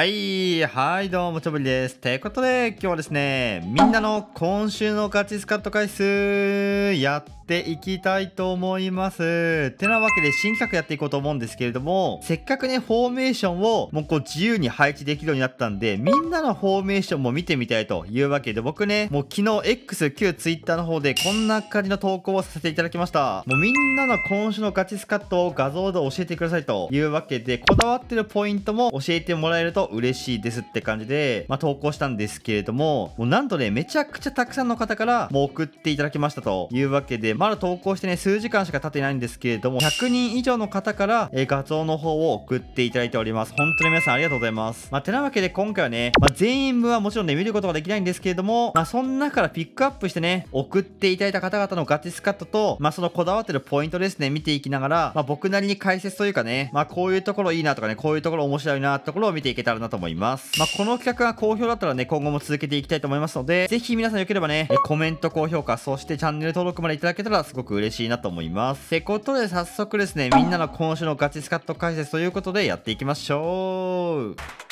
はい、はい、どうも、ちょぶりです。てことで、今日はですね、みんなの今週のガチスカット回数、やっていきたいと思います。てなわけで、新企画やっていこうと思うんですけれども、せっかくね、フォーメーションを、もうこう、自由に配置できるようになったんで、みんなのフォーメーションも見てみたいというわけで、僕ね、もう昨日、X、旧 Twitter の方で、こんな感じの投稿をさせていただきました。もうみんなの今週のガチスカットを画像で教えてくださいというわけで、こだわってるポイントも教えてもらえると嬉しいですって感じで、まあ、投稿したんですけれども、もうなんとね、めちゃくちゃたくさんの方からもう送っていただきましたというわけで、まだ投稿してね、数時間しか経ってないんですけれども、100人以上の方から、え画像の方を送っていただいております。本当に皆さんありがとうございます。まあ、てなわけで今回はね、まあ、全員分はもちろんね、見ることができないんですけれども、まあ、そん中からピックアップしてね、送っていただいた方々のガチスカットと、まあ、そのこだわってるポイントですね、見ていきながら、まあ、僕なりに解説というかね、まあ、こういうところいいなとかね、こういうところ面白いなところを見ていけたらるなと思います。まあ、この企画が好評だったらね、今後も続けていきたいと思いますので、ぜひ皆さんよければね、コメント、高評価、そしてチャンネル登録までいただけたらすごく嬉しいなと思います。てことで早速ですね、みんなの今週のガチスカット解説ということでやっていきましょう。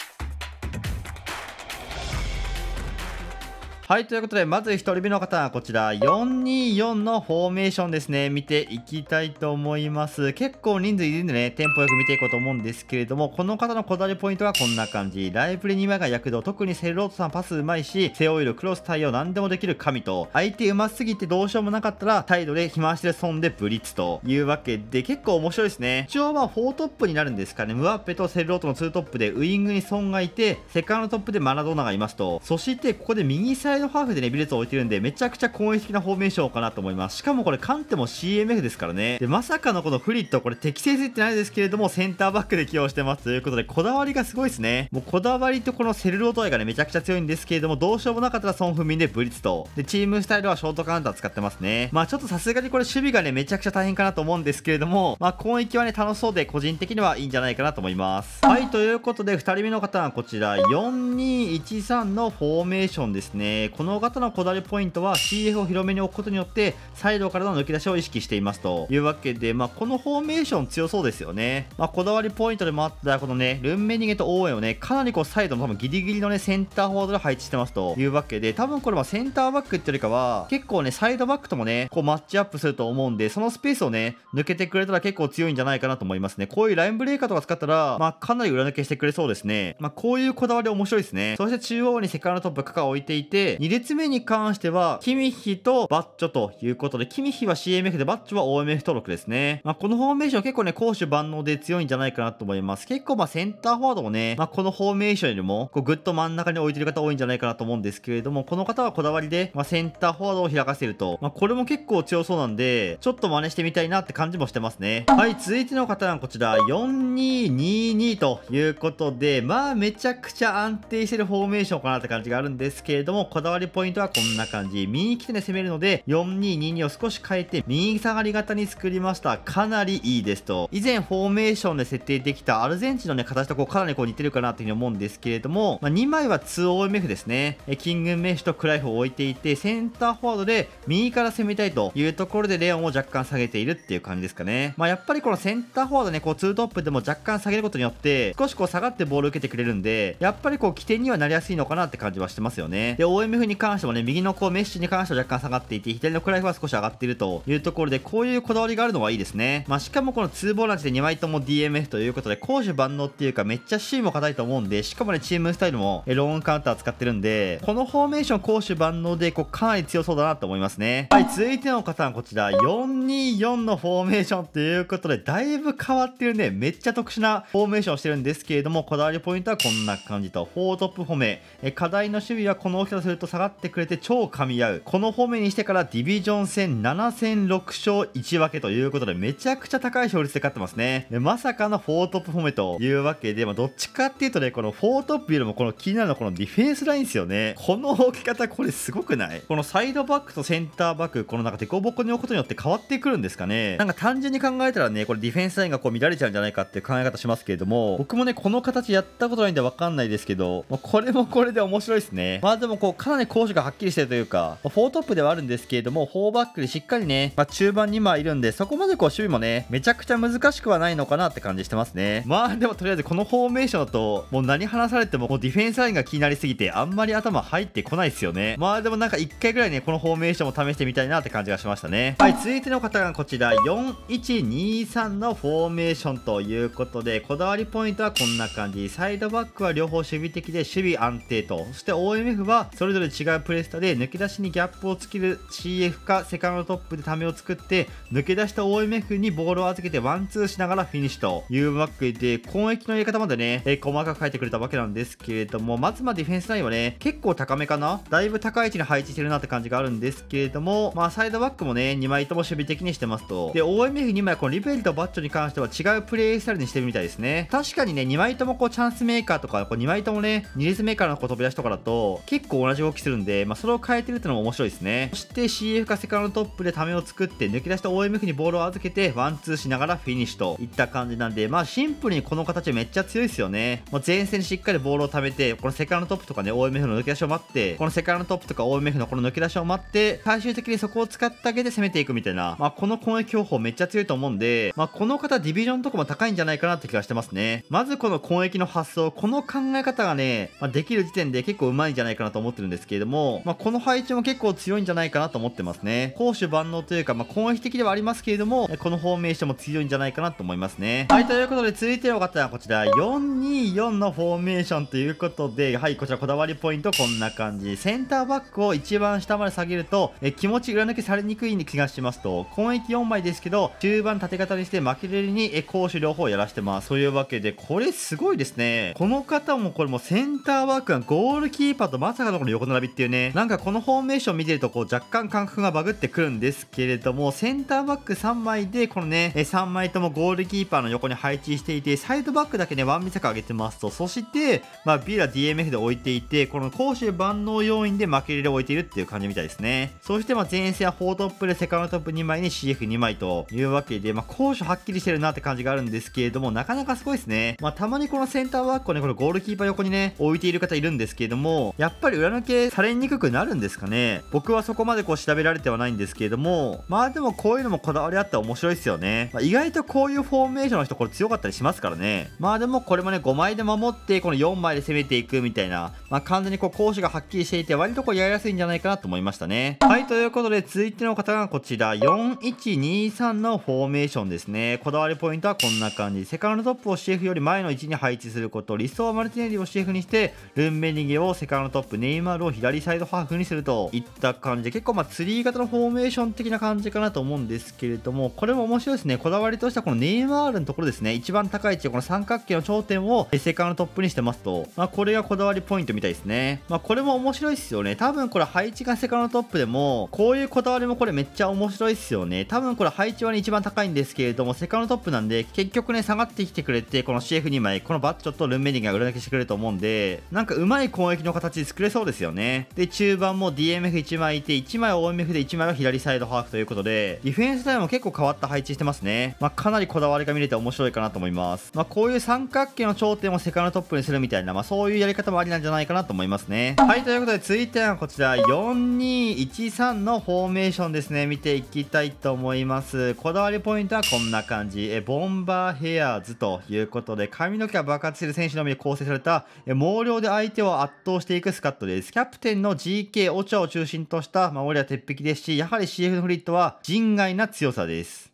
はい、ということで、まず1人目の方はこちら、424のフォーメーションですね。見ていきたいと思います。結構人数いるんでね、テンポよく見ていこうと思うんですけれども、この方のこだわりポイントはこんな感じ。ライブレ2枚が躍動。特にセルロートさんパスうまいし、背負いるクロス対応何でもできる神と、相手うますぎてどうしようもなかったら、態度で暇して損でブリッツというわけで、結構面白いですね。一応まあ4トップになるんですかね。ムアッペとセルロートの2トップで、ウイングに損がいて、セカンドトップでマラドーナがいますと。そして、ここで右サイドイドハーフでね、ビルツを置いてるんで、めちゃくちゃ攻撃的なフォーメーションかなと思います。しかもこれ、カンテも CMF ですからね。で、まさかのこのフリット、これ適正性ってないですけれども、センターバックで起用してますということで、こだわりがすごいですね。もうこだわりとこのセルロート愛がね、めちゃくちゃ強いんですけれども、どうしようもなかったらソン・フミンでブリッツと。で、チームスタイルはショートカウンター使ってますね。まあちょっとさすがにこれ守備がね、めちゃくちゃ大変かなと思うんですけれども、まあ攻撃はね、楽しそうで、個人的にはいいんじゃないかなと思います。はい、ということで、2人目の方はこちら、4213のフォーメーションですね。この方のこだわりポイントは CF を広めに置くことによってサイドからの抜き出しを意識していますというわけで、まあ、このフォーメーション強そうですよね、まあ、こだわりポイントでもあったこのねルンメニゲと応援をねかなりこうサイドの多分ギリギリのねセンターフォワードで配置してますというわけで多分これはセンターバックっていうよりかは結構ねサイドバックともねこうマッチアップすると思うんでそのスペースをね抜けてくれたら結構強いんじゃないかなと思いますねこういうラインブレーカーとか使ったら、まあ、かなり裏抜けしてくれそうですね、まあ、こういうこだわり面白いですねそして中央にセカンドトップカカを置いていて2列目に関しては、キミヒとバッチョということで、キミヒは CMF で、バッチョは OMF 登録ですね。まあ、このフォーメーション結構ね、攻守万能で強いんじゃないかなと思います。結構まあ、センターフォワードもね、まあ、このフォーメーションよりも、こう、ぐっと真ん中に置いてる方多いんじゃないかなと思うんですけれども、この方はこだわりで、まあ、センターフォワードを開かせると、まあ、これも結構強そうなんで、ちょっと真似してみたいなって感じもしてますね。はい、続いての方はこちら、4222ということで、まあ、めちゃくちゃ安定してるフォーメーションかなって感じがあるんですけれども、こだだわりポイントはこんな感じ。右来てね、攻めるので、4222を少し変えて、右下がり型に作りました。かなりいいですと。以前、フォーメーションで設定できたアルゼンチンのね、形とこう、かなりこう似てるかなというふうに思うんですけれども、まあ、2枚は 2OMF ですね。え、キングメッシュとクライフを置いていて、センターフォワードで右から攻めたいというところで、レオンを若干下げているっていう感じですかね。まあ、やっぱりこのセンターフォワードね、こう、2トップでも若干下げることによって、少しこう下がってボールを受けてくれるんで、やっぱりこう、起点にはなりやすいのかなって感じはしてますよね。で、o m ミフに関してもね、右のこうメッシュに関しては若干下がっていて、左のクライフは少し上がっているというところで、こういうこだわりがあるのはいいですね。まあ、しかもこの2ボランチで2枚とも DMF ということで、攻守万能っていうか、めっちゃ C も硬いと思うんで、しかもね、チームスタイルもローンカウンター使ってるんで、このフォーメーション攻守万能で、こう、かなり強そうだなと思いますね。はい、続いての方はこちら、424のフォーメーションということで、だいぶ変わってるね、めっちゃ特殊なフォーメーションをしてるんですけれども、こだわりポイントはこんな感じと、4トップ褒め、課題の守備はこの大きさすると下がってくれて超噛み合う。この方面にしてからディビジョン戦7戦6勝1分けということで、めちゃくちゃ高い勝率で勝ってますね。で、まさかの4トップ褒めというわけで、まあ、どっちかっていうとね、この4トップよりもこの気になるのはこのディフェンスラインですよね。この置き方、これすごくないこのサイドバックとセンターバック、このなんかデコボコに置くことによって変わってくるんですかね。なんか単純に考えたらね、これディフェンスラインがこう乱れちゃうんじゃないかっていう考え方しますけれども、僕もね、この形やったことないんでわかんないですけど、まあ、これもこれで面白いですね。まあでもこう、かなり攻守がはっきりしてるというか、まォ4トップではあるんですけれども、4バックでしっかりね、まあ、中盤に今いるんで、そこまでこう守備もね、めちゃくちゃ難しくはないのかなって感じしてますね。まあでもとりあえずこのフォーメーションだと、もう何話されても、もうディフェンスラインが気になりすぎて、あんまり頭入ってこないですよね。まあでもなんか1回ぐらいね、このフォーメーションも試してみたいなって感じがしましたね。はい、続いての方がこちら、4123のフォーメーションということで、こだわりポイントはこんな感じ。サイドバックは両方守備的で守備安定と、そして OMF はそれぞれぞれ違うプレスタで抜け出しにギャップをつける CF かセカンドトップでためを作って抜け出した OMF にボールを預けてワンツーしながらフィニッシュというわけで攻撃のやり方までね、えー、細かく書いてくれたわけなんですけれどもまずまディフェンスラインはね結構高めかなだいぶ高い位置に配置してるなって感じがあるんですけれどもまあサイドバックもね2枚とも守備的にしてますとで OMF2 枚このリベルとバッチョに関しては違うプレイスタイルにしてるみたいですね確かにね2枚ともこうチャンスメーカーとかこう2枚ともね2列メーカーのこう飛び出しとかだと結構同じ動きするんで、まあ、それを変えてるってのも面白いですね。そして CF かセカのトップでためを作って抜き出した OMF にボールを預けてワンツーしながらフィニッシュといった感じなんで、まあシンプルにこの形めっちゃ強いですよね。もう前線にしっかりボールを貯めて、このセカのトップとかね、OMF の抜き出しを待って、このセカのトップとか OMF のこの抜け出しを待って、最終的にそこを使ってあげて攻めていくみたいな、まあこの攻撃方法めっちゃ強いと思うんで、まあこの方ディビジョンとかも高いんじゃないかなって気がしてますね。まずこの攻撃の発想、この考え方がね、まあ、できる時点で結構うまいんじゃないかなと思ってるんですですけれども、まあ、この配置も結構強いんじゃないかなと思ってますね。攻守万能というか、まあ、攻撃的ではありますけれども、このフォーメーションも強いんじゃないかなと思いますね。はい、ということで続いての方はこちら、424のフォーメーションということで、はい、こちらこだわりポイントこんな感じ。センターバックを一番下まで下げると、え気持ち裏抜けされにくい気がしますと、攻撃4枚ですけど、中盤縦型にして負けれるに、え攻守両方やらしてます。というわけで、これすごいですね。この方もこれもセンターバックがゴールキーパーとまさかのこの横並びっていうねなんかこのフォーメーション見てるとこう若干感覚がバグってくるんですけれどもセンターバック3枚でこのね3枚ともゴールキーパーの横に配置していてサイドバックだけねワンミサク上げてますとそしてまあビラ DMF で置いていてこの攻守万能要因で負け入れで置いているっていう感じみたいですねそしてまあ前線は4トップでセカンドトップ2枚に CF2 枚というわけでまあ攻守はっきりしてるなって感じがあるんですけれどもなかなかすごいですねまあたまにこのセンターバックをねこのゴールキーパー横にね置いている方いるんですけれどもやっぱり裏抜けされにくくなるんですかね僕はそこまでこう調べられてはないんですけれどもまあでもこういうのもこだわりあって面白いですよね、まあ、意外とこういうフォーメーションの人これ強かったりしますからねまあでもこれもね5枚で守ってこの4枚で攻めていくみたいな、まあ、完全にこう攻守がはっきりしていて割とこうやりやすいんじゃないかなと思いましたねはいということで続いての方がこちら4123のフォーメーションですねこだわりポイントはこんな感じセカンドトップを CF より前の位置に配置すること理想マルティネリを CF にしてルンベニゲをセカンドトップネイマールルを左サイドハーフにするといった感じで結構まあツリー型のフォーメーション的な感じかなと思うんですけれどもこれも面白いですねこだわりとしてはこのネイマールのところですね一番高い位置この三角形の頂点をセカンドトップにしてますと、まあ、これがこだわりポイントみたいですねまあ、これも面白いっすよね多分これ配置がセカンドトップでもこういうこだわりもこれめっちゃ面白いっすよね多分これ配置はね一番高いんですけれどもセカンドトップなんで結局ね下がってきてくれてこの CF2 枚このバッチョとルンメリンが裏抜けしてくれると思うんでなんかうまい攻撃の形作れそうですよよね。で、中盤も DMF1 枚いて、1枚は OMF で1枚は左サイドハーフということで、ディフェンスタイムも結構変わった配置してますね。まあ、かなりこだわりが見れて面白いかなと思います。まあ、こういう三角形の頂点をセカンドトップにするみたいな、まあ、そういうやり方もありなんじゃないかなと思いますね。はい、ということで、続いてはこちら、4213のフォーメーションですね。見ていきたいと思います。こだわりポイントはこんな感じ。え、ボンバーヘアーズということで、髪の毛が爆発する選手のみで構成された、え、毛量で相手を圧倒していくスカットです。キャプテンの GK オチャを中心とした守りは鉄壁ですし、やはり CF のフリットは人外な強さです。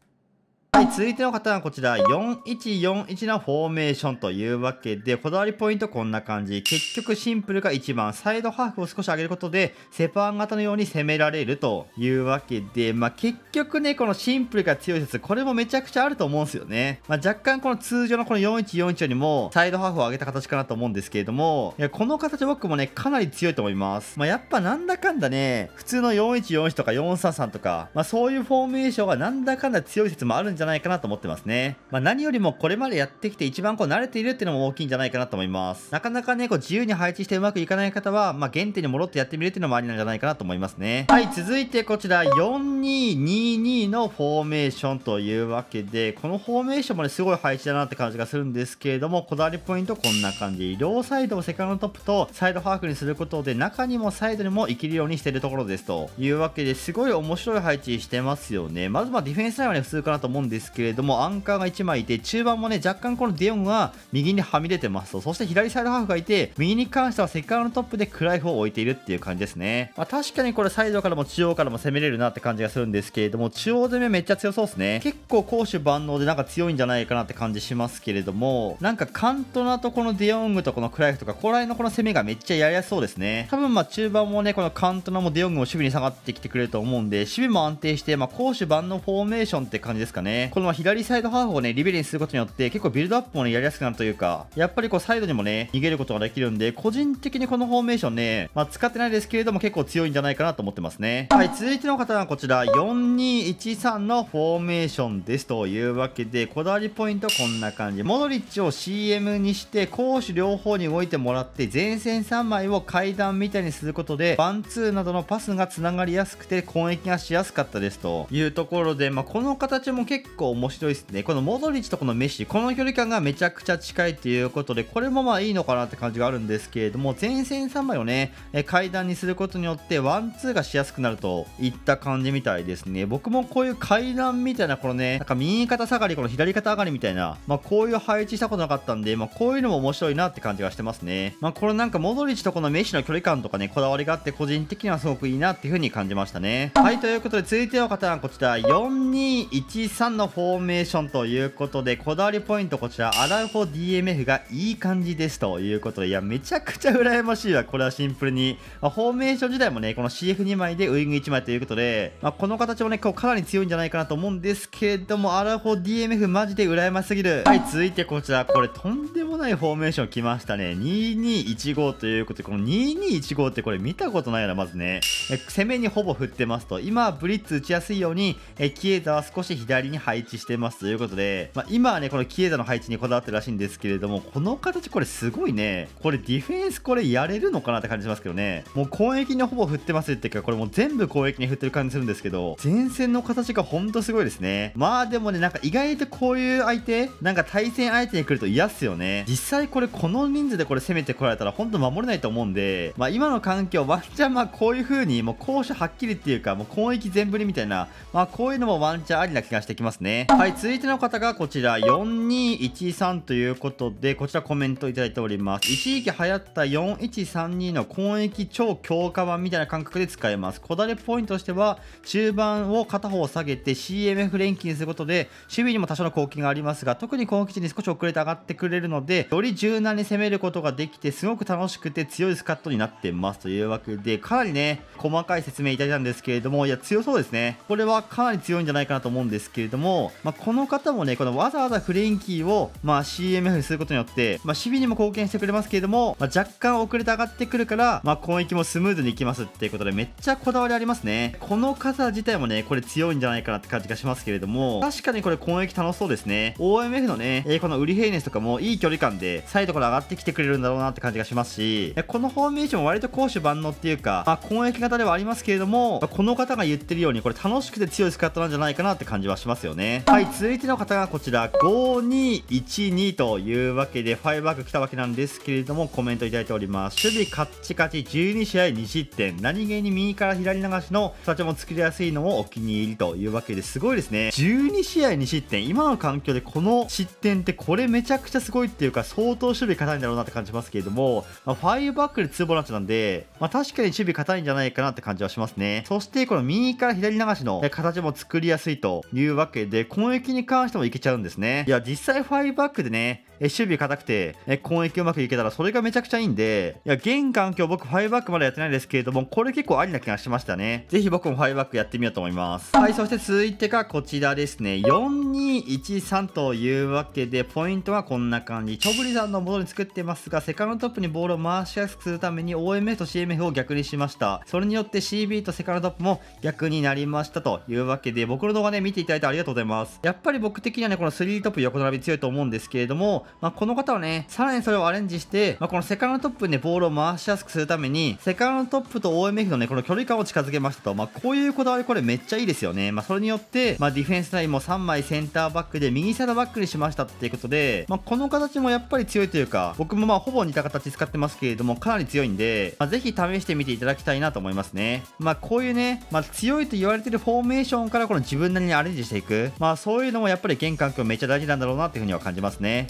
はい、続いての方はこちら、4141のフォーメーションというわけで、こだわりポイントこんな感じ。結局シンプルが1番、サイドハーフを少し上げることで、セパン型のように攻められるというわけで、まあ、結局ね、このシンプルが強い説、これもめちゃくちゃあると思うんですよね。まあ、若干この通常のこの4141よりも、サイドハーフを上げた形かなと思うんですけれども、いや、この形僕もね、かなり強いと思います。まあ、やっぱなんだかんだね、普通の4141とか433とか、まあ、そういうフォーメーションがなんだかんだ強い説もあるんじゃゃないかなと思ってますね。まあ、何よりもこれまでやってきて一番こう慣れているっていうのも大きいんじゃないかなと思います。なかなかね、こう自由に配置してうまくいかない方は、まあ、原点に戻ってやってみるっていうのもありなんじゃないかなと思いますね。はい、続いてこちら、4222のフォーメーションというわけで、このフォーメーションもね、すごい配置だなって感じがするんですけれども、こだわりポイントこんな感じ。両サイドをセカンドトップとサイドハーフにすることで、中にもサイドにも生きるようにしているところですというわけですごい面白い配置してますよね。まずまあディフェンスラインはね、普通かなと思うんですですけれども、アンカーが1枚いて、中盤もね、若干このデヨンが右にはみ出てますと、そして左サイドハーフがいて、右に関してはセカンドトップでクライフを置いているっていう感じですね。まあ、確かにこれサイドからも中央からも攻めれるなって感じがするんですけれども、中央攻めめっちゃ強そうですね。結構攻守万能でなんか強いんじゃないかなって感じしますけれども、なんかカントナとこのデヨングとこのクライフとか、ここら辺のこの攻めがめっちゃやりやすそうですね。多分まあ中盤もね、このカントナもデヨングも守備に下がってきてくれると思うんで、守備も安定して、まあ攻守万能フォーメーションって感じですかね。この左サイドハーフをね、リベリにすることによって、結構ビルドアップもね、やりやすくなるというか、やっぱりこう、サイドにもね、逃げることができるんで、個人的にこのフォーメーションね、まあ、使ってないですけれども、結構強いんじゃないかなと思ってますね。はい、続いての方はこちら、4213のフォーメーションです。というわけで、こだわりポイントこんな感じ。モドリッチを CM にして、攻守両方に動いてもらって、前線3枚を階段みたいにすることで、ワンツーなどのパスがつながりやすくて、攻撃がしやすかったです。というところで、まあ、この形も結構面白いですね。このモドリッチとこのメッシ、この距離感がめちゃくちゃ近いということで、これもまあいいのかなって感じがあるんですけれども、前線3枚をね、階段にすることによってワンツーがしやすくなるといった感じみたいですね。僕もこういう階段みたいな、このね、なんか右肩下がり、この左肩上がりみたいな、まあこういう配置したことなかったんで、まあこういうのも面白いなって感じがしてますね。まあこれなんかモドリッチとこのメッシの距離感とかね、こだわりがあって、個人的にはすごくいいなっていう風に感じましたね。はい、ということで続いての方はこちら、4213のフォーメーションということで、こだわりポイントこちら、アラウォ DMF がいい感じですということで、いや、めちゃくちゃ羨ましいわ、これはシンプルに。まあ、フォーメーション自体もね、この CF2 枚でウイング1枚ということで、まあ、この形もね、こうかなり強いんじゃないかなと思うんですけれども、アラフォ DMF マジで羨ましすぎる。はい、続いてこちら、これとんでもないフォーメーション来ましたね。2215ということで、この2215ってこれ見たことないよな、まずね。え攻めにほぼ振ってますと。今はブリッツ打ちやすいように、えキエザは少し左に配置してますということで、まあ、今はね、このキエザの配置にこだわってるらしいんですけれども、この形これすごいね。これディフェンスこれやれるのかなって感じしますけどね。もう攻撃にほぼ振ってますっていうか、これもう全部攻撃に振ってる感じするんですけど、前線の形がほんとすごいですね。まあでもね、なんか意外とこういう相手、なんか対戦相手に来ると嫌っすよね。実際これこの人数でこれ攻めてこられたらほんと守れないと思うんで、まあ今の環境、ワンチャンまあこういう風にもう攻守はっきりっていうか、もう攻撃全振りみたいな、まあこういうのもワンチャンありな気がしてきますますね。はい、続いての方がこちら、4213ということで、こちらコメントいただいております。一時期流行った4132の攻撃超強化版みたいな感覚で使えます。こだれポイントとしては、中盤を片方下げて CMF 連勤することで、守備にも多少の貢献がありますが、特に攻撃地に少し遅れて上がってくれるので、より柔軟に攻めることができて、すごく楽しくて強いスカットになってます。というわけで、かなりね、細かい説明いただいたんですけれども、いや、強そうですね。これはかなり強いんじゃないかなと思うんですけれども、も、まあ、この方もねこのわざわざフレンキーを、まあ、CMF にすることによって、まあ、守備にも貢献してくれますけれども、まあ、若干遅れて上がってくるから、まあ、攻撃もスムーズにいきますっていうことでめっちゃこだわりありますねこの方自体もねこれ強いんじゃないかなって感じがしますけれども確かにこれ攻撃楽しそうですね OMF のね、えー、このウリヘイネスとかもいい距離感でサイドから上がってきてくれるんだろうなって感じがしますしこのフォーメーション割と攻守万能っていうか、まあ、攻撃型ではありますけれども、まあ、この方が言ってるようにこれ楽しくて強いスカットなんじゃないかなって感じはしますよねねはい続いての方がこちら5212というわけで5バック来たわけなんですけれどもコメントいただいております守備カッチカチ12試合2失点何気に右から左流しの2つも作りやすいのもお気に入りというわけですごいですね12試合2失点今の環境でこの失点ってこれめちゃくちゃすごいっていうか相当守備硬いんだろうなって感じますけれども、まあ、5バックで2ボランチなんで、まあ、確かに守備硬いんじゃないかなって感じはしますねそしてこの右から左流しの形も作りやすいというわけで、攻撃に関してもいけちゃうんですね。いや、実際5バックでね、え守備硬くて、え攻撃うまくいけたらそれがめちゃくちゃいいんで、いや、現環境僕5バックまだやってないですけれども、これ結構ありな気がしましたね。ぜひ僕も5バックやってみようと思います。はい、そして続いてがこちらですね。4213というわけで、ポイントはこんな感じ。チョブリさんの元に作ってますが、セカンドトップにボールを回しやすくするために OMF と CMF を逆にしました。それによって CB とセカンドトップも逆になりましたというわけで、僕の動画ね、見ていただいてありがとうございます。やっぱり僕的にはね、この3トップ横並び強いと思うんですけれども、まあ、この方はね、さらにそれをアレンジして、まあ、このセカンドトップにね、ボールを回しやすくするために、セカンドトップと OMF のね、この距離感を近づけましたと。まあ、こういうこだわり、これめっちゃいいですよね。まあ、それによって、まあ、ディフェンスラインも3枚センターバックで、右サイドバックにしましたっていうことで、まあ、この形もやっぱり強いというか、僕もまあ、ほぼ似た形使ってますけれども、かなり強いんで、まあ、ぜひ試してみていただきたいなと思いますね。まあ、こういうね、まあ、強いと言われてるフォーメーションからこの自分なりにアレンジしていく。まあ、そういうのもやっぱり玄関君めっちゃ大事なんだろうなっていうふうには感じますね。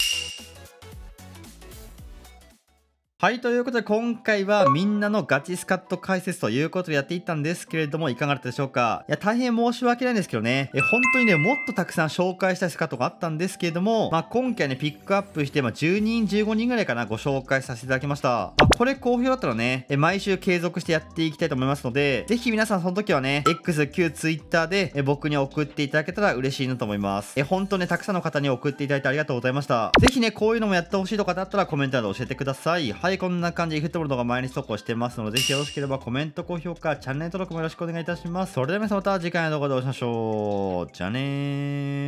はい、ということで今回はみんなのガチスカット解説ということでやっていったんですけれども、いかがだったでしょうかいや、大変申し訳ないんですけどね、え、本当にね、もっとたくさん紹介したいスカットがあったんですけれども、まあ今回ね、ピックアップして、まあ10人、15人ぐらいかな、ご紹介させていただきました。まこれ好評だったらね、え毎週継続してやっていきたいと思いますので、ぜひ皆さんその時はね、X、Q、Twitter でえ僕に送っていただけたら嬉しいなと思います。え、ほんとね、たくさんの方に送っていただいてありがとうございました。ぜひね、こういうのもやってほしいとかだったらコメントなど教えてください。はい、こんな感じでフットボール動画毎日投稿してますので、ぜひよろしければコメント、高評価、チャンネル登録もよろしくお願いいたします。それでは皆さんまた次回の動画でお会いしましょう。じゃあねー。